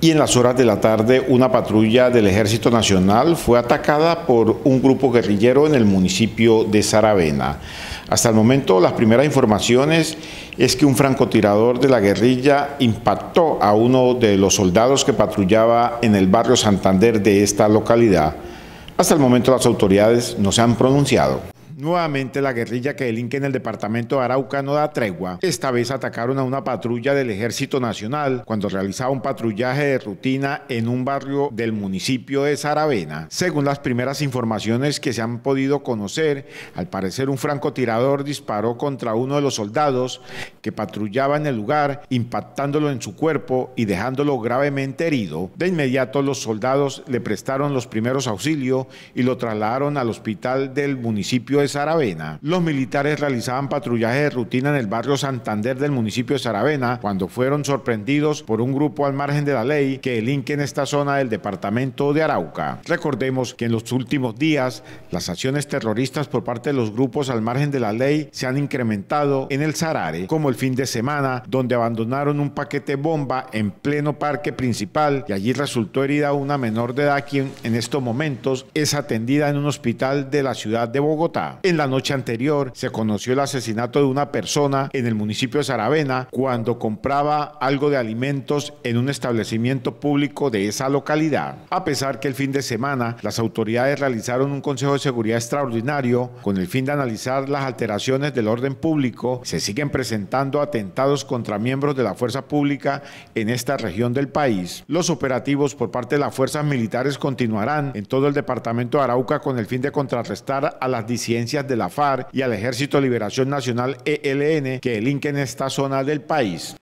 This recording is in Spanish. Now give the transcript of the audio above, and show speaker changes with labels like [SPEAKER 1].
[SPEAKER 1] Y en las horas de la tarde, una patrulla del Ejército Nacional fue atacada por un grupo guerrillero en el municipio de Saravena. Hasta el momento, las primeras informaciones es que un francotirador de la guerrilla impactó a uno de los soldados que patrullaba en el barrio Santander de esta localidad. Hasta el momento las autoridades no se han pronunciado. Nuevamente la guerrilla que delinque en el departamento de Arauca no da tregua. Esta vez atacaron a una patrulla del Ejército Nacional cuando realizaba un patrullaje de rutina en un barrio del municipio de Saravena. Según las primeras informaciones que se han podido conocer, al parecer un francotirador disparó contra uno de los soldados que patrullaba en el lugar, impactándolo en su cuerpo y dejándolo gravemente herido. De inmediato los soldados le prestaron los primeros auxilios y lo trasladaron al hospital del municipio de Saravena. Los militares realizaban patrullaje de rutina en el barrio Santander del municipio de Saravena cuando fueron sorprendidos por un grupo al margen de la ley que delinque en esta zona del departamento de Arauca. Recordemos que en los últimos días las acciones terroristas por parte de los grupos al margen de la ley se han incrementado en el Sarare, como el fin de semana, donde abandonaron un paquete bomba en pleno parque principal y allí resultó herida una menor de edad quien en estos momentos es atendida en un hospital de la ciudad de Bogotá. En la noche anterior se conoció el asesinato de una persona en el municipio de Saravena cuando compraba algo de alimentos en un establecimiento público de esa localidad. A pesar que el fin de semana las autoridades realizaron un consejo de seguridad extraordinario con el fin de analizar las alteraciones del orden público, se siguen presentando atentados contra miembros de la fuerza pública en esta región del país. Los operativos por parte de las fuerzas militares continuarán en todo el departamento de Arauca con el fin de contrarrestar a las disidencias de la FARC y al Ejército Liberación Nacional ELN que delinquen esta zona del país.